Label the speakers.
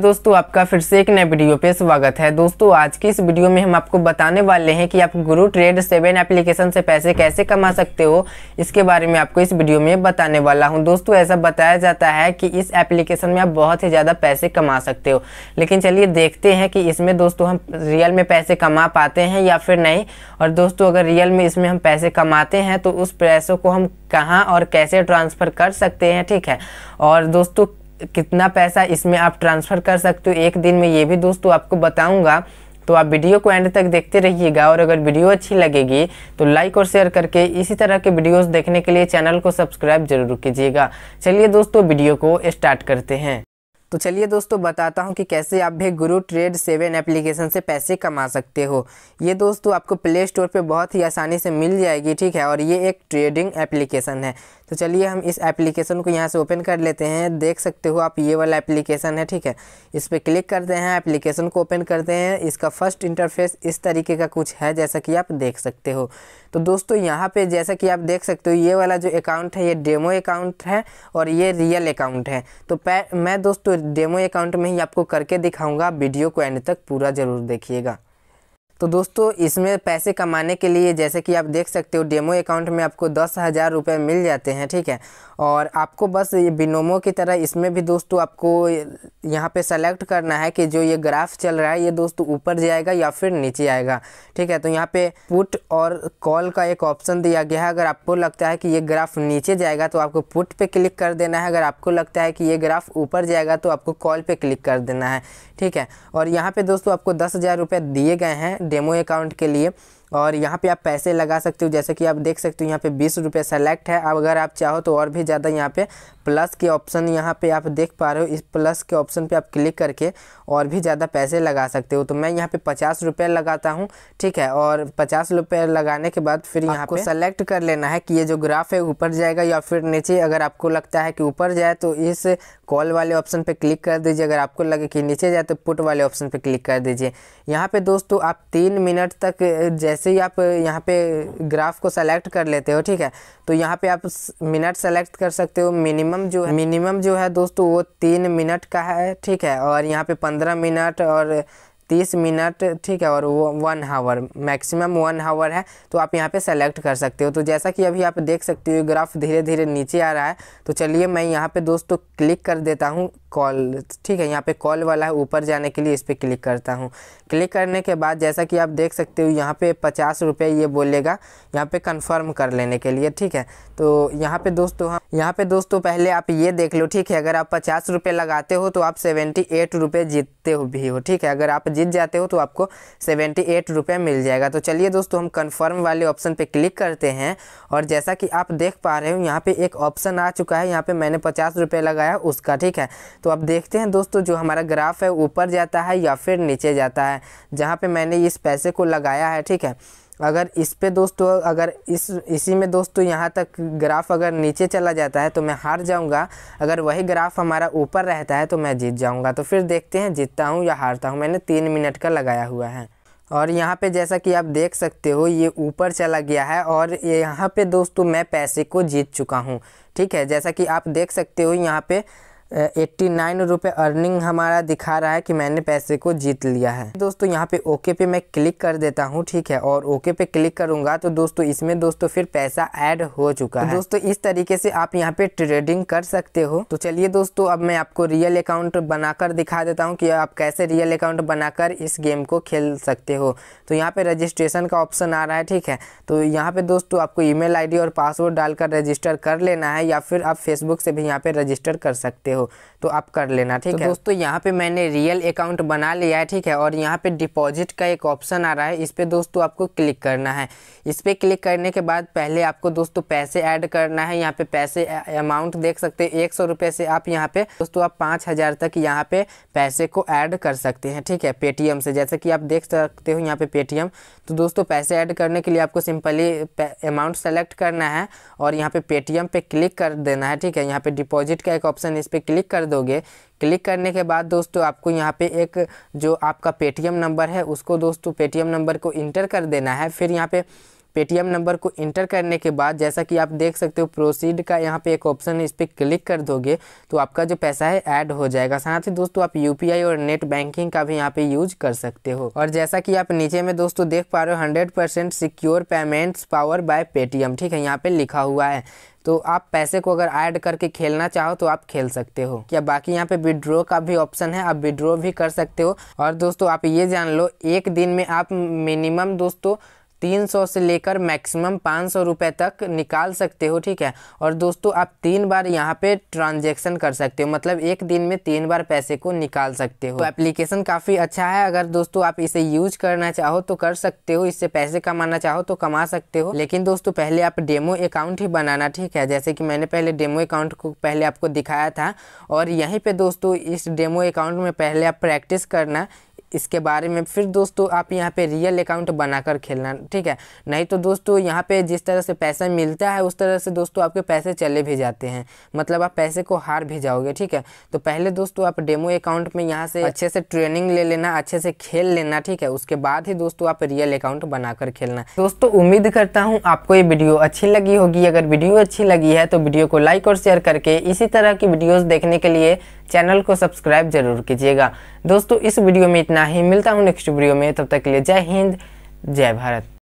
Speaker 1: दोस्तों आपका फिर से एक नए वीडियो पे स्वागत है दोस्तों आज की इस वीडियो में हम आपको बताने वाले हैं कि आप गुरु ट्रेड सेवन एप्लीकेशन से पैसे कैसे कमा सकते हो इसके बारे में आपको इस वीडियो में बताने वाला हूं दोस्तों ऐसा बताया जाता है कि इस एप्लीकेशन में आप बहुत ही ज़्यादा पैसे कमा सकते हो लेकिन चलिए देखते हैं कि इसमें दोस्तों हम रियल में पैसे कमा पाते हैं या फिर नहीं और दोस्तों अगर रियल में इसमें हम पैसे कमाते हैं तो उस पैसों को हम कहाँ और कैसे ट्रांसफ़र कर सकते हैं ठीक है और दोस्तों कितना पैसा इसमें आप ट्रांसफ़र कर सकते हो एक दिन में ये भी दोस्तों आपको बताऊँगा तो आप वीडियो को एंड तक देखते रहिएगा और अगर वीडियो अच्छी लगेगी तो लाइक और शेयर करके इसी तरह के वीडियोस देखने के लिए चैनल को सब्सक्राइब जरूर कीजिएगा चलिए दोस्तों वीडियो को स्टार्ट करते हैं तो चलिए दोस्तों बताता हूँ कि कैसे आप भी गुरु ट्रेड सेवन एप्लीकेशन से पैसे कमा सकते हो ये दोस्तों आपको प्ले स्टोर पे बहुत ही आसानी से मिल जाएगी ठीक है और ये एक ट्रेडिंग एप्लीकेशन है तो चलिए हम इस एप्लीकेशन को यहाँ से ओपन कर लेते हैं देख सकते हो आप ये वाला एप्लीकेशन है ठीक है इस पर क्लिक करते हैं एप्लीकेशन को ओपन करते हैं इसका फर्स्ट इंटरफेस इस तरीके का कुछ है जैसा कि आप देख सकते हो तो दोस्तों यहाँ पे जैसा कि आप देख सकते हो ये वाला जो अकाउंट है ये डेमो अकाउंट है और ये रियल अकाउंट है तो मैं दोस्तों डेमो अकाउंट में ही आपको करके दिखाऊँगा वीडियो को एंड तक पूरा ज़रूर देखिएगा तो दोस्तों इसमें पैसे कमाने के लिए जैसे कि आप देख सकते हो डेमो अकाउंट में आपको दस हज़ार रुपये मिल जाते हैं ठीक है और आपको बस ये बिनोमो की तरह इसमें भी दोस्तों आपको यहाँ पे सेलेक्ट करना है कि जो ये ग्राफ चल रहा है ये दोस्तों ऊपर जाएगा या फिर नीचे आएगा ठीक है तो यहाँ पे पुट और कॉल का एक ऑप्शन दिया गया है अगर आपको लगता है कि ये ग्राफ नीचे जाएगा तो आपको पुट पे क्लिक कर देना है अगर आपको लगता है कि ये ग्राफ ऊपर जाएगा तो आपको कॉल पर क्लिक कर देना है ठीक है और यहाँ पर दोस्तों आपको दस हज़ार रुपये दिए गए हैं डेमो अकाउंट के लिए और यहाँ पे आप पैसे लगा सकते हो जैसे कि आप देख सकते हो यहाँ पे बीस रुपये सेलेक्ट है अब अगर आप चाहो तो और भी ज़्यादा यहाँ पे प्लस के ऑप्शन यहाँ पे आप देख पा रहे हो इस प्लस के ऑप्शन पे आप क्लिक करके और भी ज़्यादा पैसे लगा सकते हो तो मैं यहाँ पे पचास रुपये लगाता हूँ ठीक है और पचास रुपये लगाने के बाद फिर यहाँ को सेलेक्ट कर लेना है कि ये जो ग्राफ है ऊपर जाएगा या फिर नीचे अगर आपको लगता है कि ऊपर जाए तो इस कॉल वाले ऑप्शन पर क्लिक कर दीजिए अगर आपको लगे कि नीचे जाए तो पुट वाले ऑप्शन पर क्लिक कर दीजिए यहाँ पर दोस्तों आप तीन मिनट तक जैसे ही आप यहाँ पर ग्राफ को सेलेक्ट कर लेते हो ठीक है तो यहाँ पर आप मिनट सेलेक्ट कर सकते हो मिनिमम मिनिमम जो है मिनिमम जो है दोस्तों वो तीन मिनट का है ठीक है और यहाँ पे पंद्रह मिनट और तीस मिनट ठीक है और वो one hour maximum one hour है तो आप यहाँ पे सेलेक्ट कर सकते हो तो जैसा कि अभी आप देख सकते हो ग्राफ धीरे धीरे नीचे आ रहा है तो चलिए मैं यहाँ पे दोस्तों क्लिक कर देता हूँ कॉल ठीक है यहाँ पे कॉल वाला है ऊपर जाने के लिए इस पर क्लिक करता हूँ क्लिक करने के बाद जैसा कि आप देख सकते हो यहाँ पे पचास रुपये ये बोलेगा यहाँ पे कंफर्म कर लेने के लिए ठीक है तो यहाँ पे दोस्तों हम हाँ, यहाँ पे दोस्तों पहले आप ये देख लो ठीक है अगर आप पचास रुपये लगाते हो तो आप सेवेंटी एट रुपये जीत जीतते हो भी हो ठीक है अगर आप जीत जाते हो तो आपको सेवेंटी एट रुपये मिल जाएगा तो चलिए दोस्तों हम कन्फर्म वाले ऑप्शन पे क्लिक करते हैं और जैसा कि आप देख पा रहे हो यहाँ पे एक ऑप्शन आ चुका है यहाँ पे मैंने पचास रुपये लगाया उसका ठीक है तो आप देखते हैं दोस्तों जो हमारा ग्राफ है ऊपर जाता है या फिर नीचे जाता है जहाँ पर मैंने इस पैसे को लगाया है ठीक है अगर इस पे दोस्तों अगर इस इसी में दोस्तों यहाँ तक ग्राफ अगर नीचे चला जाता है तो मैं हार जाऊँगा अगर वही ग्राफ हमारा ऊपर रहता है तो मैं जीत जाऊँगा तो फिर देखते हैं जीतता हूँ या हारता हूँ मैंने तीन मिनट का लगाया हुआ है और यहाँ पे जैसा कि आप देख सकते हो ये ऊपर चला गया है और यहाँ पे दोस्तों मैं पैसे को जीत चुका हूँ ठीक है जैसा कि आप देख सकते हो यहाँ पे एट्टी नाइन रुपये अर्निंग हमारा दिखा रहा है कि मैंने पैसे को जीत लिया है दोस्तों यहाँ पे ओके पे मैं क्लिक कर देता हूँ ठीक है और ओके पे क्लिक करूँगा तो दोस्तों इसमें दोस्तों फिर पैसा ऐड हो चुका तो है दोस्तों इस तरीके से आप यहाँ पे ट्रेडिंग कर सकते हो तो चलिए दोस्तों अब मैं आपको रियल अकाउंट बनाकर दिखा देता हूँ कि आप कैसे रियल अकाउंट बनाकर इस गेम को खेल सकते हो तो यहाँ पे रजिस्ट्रेशन का ऑप्शन आ रहा है ठीक है तो यहाँ पे दोस्तों आपको ई मेल और पासवर्ड डालकर रजिस्टर कर लेना है या फिर आप फेसबुक से भी यहाँ पे रजिस्टर कर सकते हो हो तो आप कर लेना तो ठीक तो है दोस्तों यहाँ पे मैंने रियल अकाउंट बना लिया है ठीक है और यहाँ पे डिपॉजिट का एक ऑप्शन आ रहा है इस पर दोस्तों आपको क्लिक करना है इस पर क्लिक करने के बाद पहले आपको दोस्तों पैसे ऐड करना है यहाँ पे पैसे अमाउंट देख सकते हैं एक सौ से आप यहाँ पे दोस्तों आप पाँच तक यहाँ पे पैसे को ऐड कर सकते हैं ठीक है पेटीएम से जैसे कि आप देख सकते हो यहाँ पे पेटीएम तो दोस्तों पैसे ऐड करने के लिए आपको सिंपली अमाउंट सेलेक्ट करना है और यहाँ पे पेटीएम पे क्लिक कर देना है ठीक है यहाँ पे डिपॉजिट का एक ऑप्शन इस पर क्लिक कर दोगे क्लिक करने के बाद दोस्तों आपको यहाँ पे एक जो आपका पेटीएम नंबर है उसको दोस्तों पेटीएम नंबर को इंटर कर देना है फिर यहाँ पे पेटीएम नंबर को इंटर करने के बाद जैसा कि आप देख सकते हो प्रोसीड का यहाँ पे एक ऑप्शन इस पर क्लिक कर दोगे तो आपका जो पैसा है ऐड हो जाएगा साथ ही दोस्तों आप यूपीआई और नेट बैंकिंग का भी यहाँ पे यूज कर सकते हो और जैसा कि आप नीचे में दोस्तों देख पा रहे हो hundred secure payments power by Paytm ठीक है यहाँ पे लिखा हुआ है तो आप पैसे को अगर ऐड करके खेलना चाहो तो आप खेल सकते हो या बाकी यहाँ पे विड्रॉ का भी ऑप्शन है आप विड्रॉ भी कर सकते हो और दोस्तों आप ये जान लो एक दिन में आप मिनिमम दोस्तों तीन सौ से लेकर मैक्सिमम पाँच सौ रुपये तक निकाल सकते हो ठीक है और दोस्तों आप तीन बार यहाँ पे ट्रांजेक्शन कर सकते हो मतलब एक दिन में तीन बार पैसे को निकाल सकते हो तो एप्लीकेशन काफ़ी अच्छा है अगर दोस्तों आप इसे यूज करना चाहो तो कर सकते हो इससे पैसे कमाना चाहो तो कमा सकते हो लेकिन दोस्तों पहले आप डेमो अकाउंट ही बनाना ठीक है जैसे कि मैंने पहले डेमो अकाउंट को पहले आपको दिखाया था और यहीं पर दोस्तों इस डेमो अकाउंट में पहले आप प्रैक्टिस करना इसके बारे में फिर दोस्तों आप यहाँ पे रियल अकाउंट बनाकर खेलना ठीक है नहीं तो दोस्तों यहाँ पे जिस तरह से पैसा मिलता है उस तरह से दोस्तों आपके पैसे चले भी जाते हैं मतलब आप पैसे को हार भी जाओगे ठीक है तो पहले दोस्तों आप डेमो अकाउंट में यहाँ से अच्छे से ट्रेनिंग ले लेना अच्छे से खेल लेना ठीक है उसके बाद ही दोस्तों आप रियल अकाउंट बनाकर खेलना दोस्तों उम्मीद करता हूँ आपको ये वीडियो अच्छी लगी होगी अगर वीडियो अच्छी लगी है तो वीडियो को लाइक और शेयर करके इसी तरह की वीडियोज़ देखने के लिए चैनल को सब्सक्राइब जरूर कीजिएगा दोस्तों इस वीडियो में इतना ही मिलता हूँ नेक्स्ट वीडियो में तब तक के लिए जय हिंद जय भारत